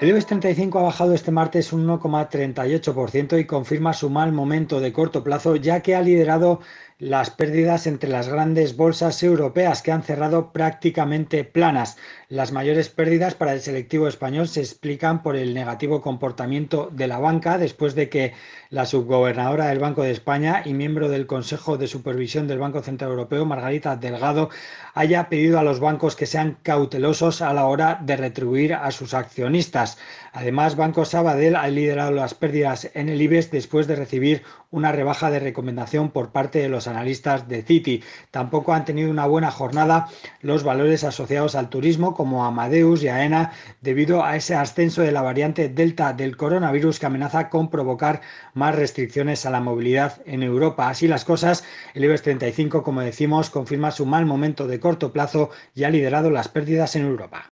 El IBEX 35 ha bajado este martes un 1,38% y confirma su mal momento de corto plazo, ya que ha liderado las pérdidas entre las grandes bolsas europeas que han cerrado prácticamente planas. Las mayores pérdidas para el selectivo español se explican por el negativo comportamiento de la banca después de que la subgobernadora del Banco de España y miembro del Consejo de Supervisión del Banco Central Europeo, Margarita Delgado, haya pedido a los bancos que sean cautelosos a la hora de retribuir a sus accionistas. Además, Banco Sabadell ha liderado las pérdidas en el IBEX después de recibir una rebaja de recomendación por parte de los analistas de Citi. Tampoco han tenido una buena jornada los valores asociados al turismo como Amadeus y AENA debido a ese ascenso de la variante Delta del coronavirus que amenaza con provocar más restricciones a la movilidad en Europa. Así las cosas, el IBEX 35, como decimos, confirma su mal momento de corto plazo y ha liderado las pérdidas en Europa.